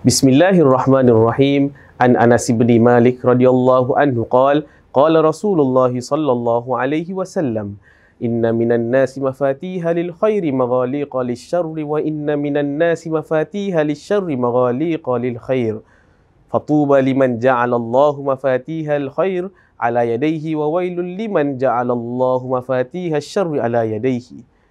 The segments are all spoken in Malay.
بسم الله الرحمن الرحيم عن أنس بن مالك رضي الله عنه قال قال رسول الله صلى الله عليه وسلم إن من الناس مفاتيح للخير مغاليق للشر وإن من الناس مفاتيح للشر مغاليق للخير فطوبى لمن جعل الله مفاتيح الخير على يديه وويل لمن جعل الله مفاتيح الشر على يديه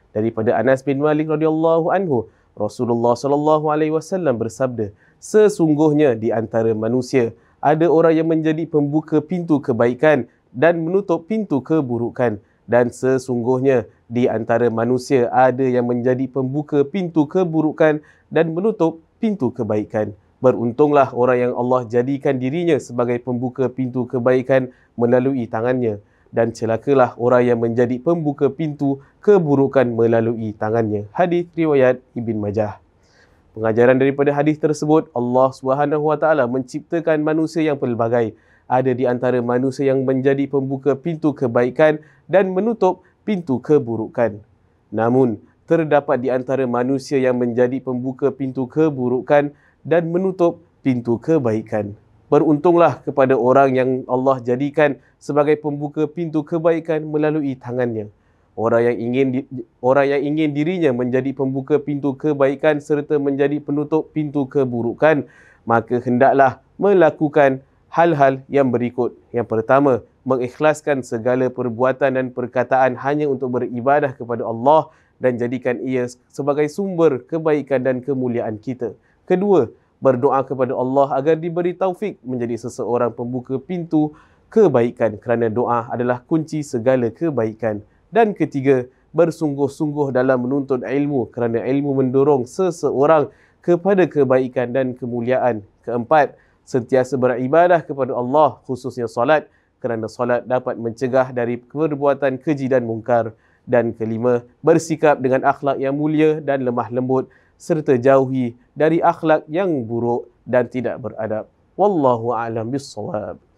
daripada Anas bin Malik radhiyallahu anhu Rasulullah sallallahu alaihi wasallam bersabda, sesungguhnya di antara manusia ada orang yang menjadi pembuka pintu kebaikan dan menutup pintu keburukan dan sesungguhnya di antara manusia ada yang menjadi pembuka pintu keburukan dan menutup pintu kebaikan. Beruntunglah orang yang Allah jadikan dirinya sebagai pembuka pintu kebaikan melalui tangannya dan celakalah orang yang menjadi pembuka pintu keburukan melalui tangannya. Hadis riwayat Ibn Majah. Pengajaran daripada hadis tersebut, Allah Subhanahu Wa Taala menciptakan manusia yang pelbagai. Ada di antara manusia yang menjadi pembuka pintu kebaikan dan menutup pintu keburukan. Namun, terdapat di antara manusia yang menjadi pembuka pintu keburukan dan menutup pintu kebaikan. Beruntunglah kepada orang yang Allah jadikan sebagai pembuka pintu kebaikan melalui tangannya. Orang yang ingin orang yang ingin dirinya menjadi pembuka pintu kebaikan serta menjadi penutup pintu keburukan, maka hendaklah melakukan hal-hal yang berikut. Yang pertama, mengikhlaskan segala perbuatan dan perkataan hanya untuk beribadah kepada Allah dan jadikan ia sebagai sumber kebaikan dan kemuliaan kita. Kedua, berdoa kepada Allah agar diberi taufik menjadi seseorang pembuka pintu kebaikan kerana doa adalah kunci segala kebaikan. Dan ketiga, bersungguh-sungguh dalam menuntut ilmu kerana ilmu mendorong seseorang kepada kebaikan dan kemuliaan. Keempat, sentiasa beribadah kepada Allah khususnya solat kerana solat dapat mencegah dari perbuatan keji dan mungkar. Dan kelima, bersikap dengan akhlak yang mulia dan lemah lembut serta jauhi dari akhlak yang buruk dan tidak beradab. Wallahu a'lam bissawab.